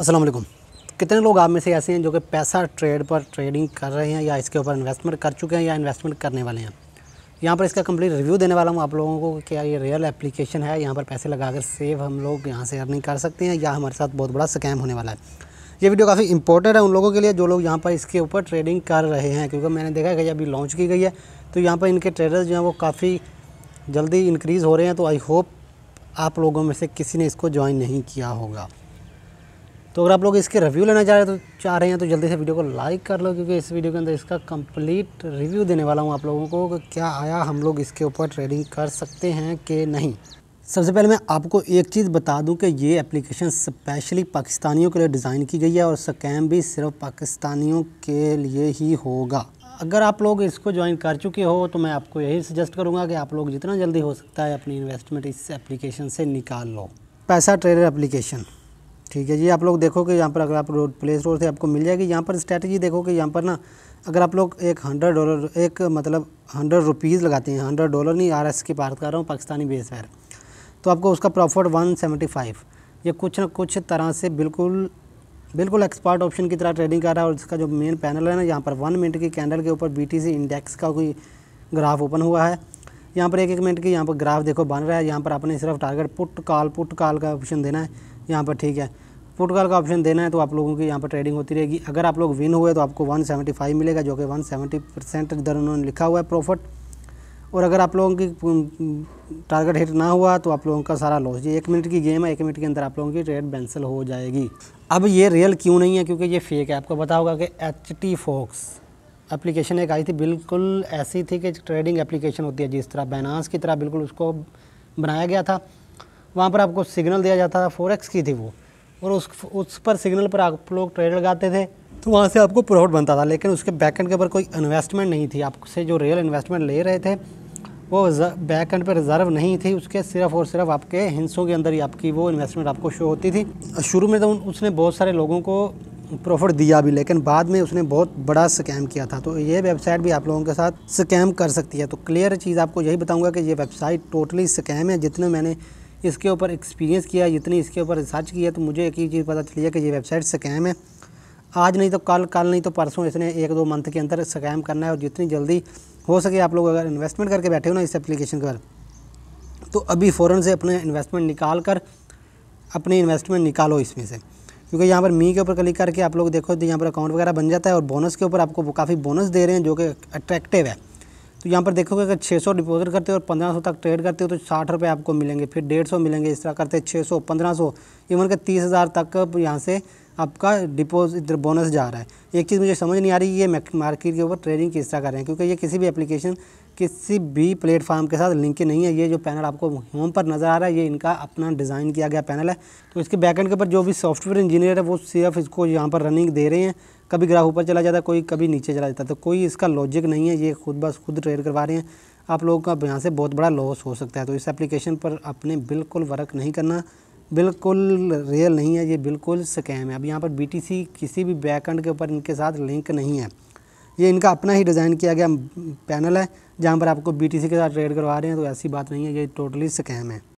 अस्सलाम वालेकुम कितने लोग आप में से ऐसे हैं जो कि पैसा ट्रेड पर ट्रेडिंग कर रहे हैं या इसके ऊपर इन्वेस्टमेंट कर चुके हैं या इन्वेस्टमेंट करने वाले हैं यहाँ पर इसका कंप्लीट रिव्यू देने वाला हूँ आप लोगों को क्या ये रियल एप्लीकेशन है यहाँ पर पैसे लगा कर सेव हम लोग यहाँ से अर्निंग कर सकते हैं या हमारे साथ बहुत बड़ा स्कैम होने वाला है ये वीडियो काफ़ी इंपॉर्टेंट है उन लोगों के लिए जो लोग यहाँ पर इसके ऊपर ट्रेडिंग कर रहे हैं क्योंकि मैंने देखा कि अभी लॉन्च की गई है तो यहाँ पर इनके ट्रेडर्स जो हैं वो काफ़ी जल्दी इंक्रीज़ हो रहे हैं तो आई होप आप लोगों में से किसी ने इसको ज्वाइन नहीं किया होगा तो अगर आप लोग इसके रिव्यू लेना चाह रहे तो चाह रहे हैं तो जल्दी से वीडियो को लाइक कर लो क्योंकि इस वीडियो के अंदर इसका कंप्लीट रिव्यू देने वाला हूँ आप लोगों को कि क्या आया हम लोग इसके ऊपर ट्रेडिंग कर सकते हैं कि नहीं सबसे पहले मैं आपको एक चीज़ बता दूं कि ये एप्लीकेशन स्पेशली पाकिस्तानियों के लिए डिज़ाइन की गई है और स्कैम भी सिर्फ पाकिस्तानियों के लिए ही होगा अगर आप लोग इसको ज्वाइन कर चुके हो तो मैं आपको यही सजेस्ट करूँगा कि आप लोग जितना जल्दी हो सकता है अपनी इन्वेस्टमेंट इस एप्लीकेशन से निकाल लो पैसा ट्रेडर एप्लीकेशन ठीक है जी आप लोग देखो कि यहाँ पर अगर आप रोड प्ले स्टोर से आपको मिल जाएगी यहाँ पर स्ट्रैटेजी देखो कि यहाँ पर ना अगर आप लोग एक हंड्रेड डॉलर एक मतलब हंड्रेड रुपीज़ लगाते हैं हंड्रेड डॉलर नहीं आर एस की बात कर रहा हूँ पाकिस्तानी बेस है तो आपको उसका प्रॉफिट वन सेवेंटी फाइव ये कुछ ना कुछ तरह से बिल्कुल बिल्कुल एक्सपर्ट ऑप्शन की तरह ट्रेडिंग कर रहा है और इसका जो मेन पैनल है ना यहाँ पर वन मिनट की कैंडल के ऊपर बी इंडेक्स का कोई ग्राफ ओपन हुआ है यहाँ पर एक एक मिनट की यहाँ पर ग्राफ देखो बन रहा है यहाँ पर आपने सिर्फ target put call put call का ऑप्शन देना है यहाँ पर ठीक है कॉल का ऑप्शन देना है तो आप लोगों की यहाँ पर ट्रेडिंग होती रहेगी अगर आप लोग विन हुए तो आपको 175 मिलेगा जो कि 170 परसेंट इधर उन्होंने लिखा हुआ है प्रॉफिट और अगर आप लोगों की टारगेट हिट ना हुआ तो आप लोगों का सारा लॉस ये एक मिनट की गेम है एक मिनट के अंदर आप लोगों की ट्रेड बैंसल हो जाएगी अब ये रियल क्यों नहीं है क्योंकि ये फेक है आपको पता होगा कि एच टी फोक्स अप्लीकेशन एक आई थी बिल्कुल ऐसी थी कि ट्रेडिंग एप्लीकेशन होती है जिस तरह बैनास की तरह बिल्कुल उसको बनाया गया था वहाँ पर आपको सिग्नल दिया जाता था फोरेक्स की थी वो और उस उस पर सिग्नल पर आप लोग ट्रेड लगाते थे तो वहाँ से आपको प्रॉफिट बनता था लेकिन उसके बैक एंड के ऊपर कोई इन्वेस्टमेंट नहीं थी आपसे जो रियल इन्वेस्टमेंट ले रहे थे वो बैक एंड पर रिजर्व नहीं थी उसके सिर्फ और सिर्फ आपके हिंसों के अंदर ही आपकी वो इन्वेस्टमेंट आपको शो होती थी शुरू में तो उसने बहुत सारे लोगों को प्रॉफिट दिया भी लेकिन बाद में उसने बहुत बड़ा स्कैम किया था तो ये वेबसाइट भी आप लोगों के साथ स्कैम कर सकती है तो क्लियर चीज़ आपको यही बताऊंगा कि ये वेबसाइट टोटली स्कैम है जितने मैंने इसके ऊपर एक्सपीरियंस किया जितनी इसके ऊपर रिसर्च किया तो मुझे एक ही चीज़ पता चली है कि ये वेबसाइट स्कैम है आज नहीं तो कल कल नहीं तो परसों इसने एक दो मंथ के अंदर स्कैम करना है और जितनी जल्दी हो सके आप लोग अगर इन्वेस्टमेंट करके बैठे हो ना इस एप्लीकेशन पर तो अभी फ़ौरन से अपने इन्वेस्टमेंट निकाल कर अपनी इन्वेस्टमेंट निकालो इसमें से क्योंकि यहाँ पर मी के ऊपर क्लिक करके आप लोग देखो तो यहाँ पर अकाउंट वगैरह बन जाता है और बोनस के ऊपर आपको काफ़ी बोनस दे रहे हैं जो कि अट्रैक्टिव है तो यहाँ पर देखोगे अगर 600 डिपॉजिट करते हो और 1500 तक ट्रेड करते हो तो साठ रुपये आपको मिलेंगे फिर डेढ़ सौ मिलेंगे इस तरह करते छः सौ पंद्रह सौ इवन के तीस हज़ार तक यहाँ से आपका डिपोजिट बोनस जा रहा है एक चीज़ मुझे समझ नहीं आ रही ये मार्केट के ऊपर ट्रेडिंग किस तरह कर रहे हैं क्योंकि ये किसी भी एप्लीकेशन किसी भी प्लेटफॉर्म के साथ लिंक नहीं है ये जो पैनल आपको होम पर नज़र आ रहा है ये इनका अपना डिज़ाइन किया गया पैनल है तो इसके बैकेंड के ऊपर जो भी सॉफ्टवेयर इंजीनियर है वो सिर्फ इसको यहाँ पर रनिंग दे रहे हैं कभी ग्राफ ऊपर चला जाता है कोई कभी नीचे चला जाता है तो कोई इसका लॉजिक नहीं है ये खुद बस खुद ट्रेड करवा रहे हैं आप लोगों का यहाँ से बहुत बड़ा लॉस हो सकता है तो इस एप्लीकेशन पर अपने बिल्कुल वर्क नहीं करना बिल्कुल रियल नहीं है ये बिल्कुल स्कैम है अब यहाँ पर बी किसी भी बैकएंड के ऊपर इनके साथ लिंक नहीं है ये इनका अपना ही डिज़ाइन किया गया पैनल है जहाँ पर आपको बी के साथ ट्रेड करवा रहे हैं तो ऐसी बात नहीं है ये टोटली स्कैम है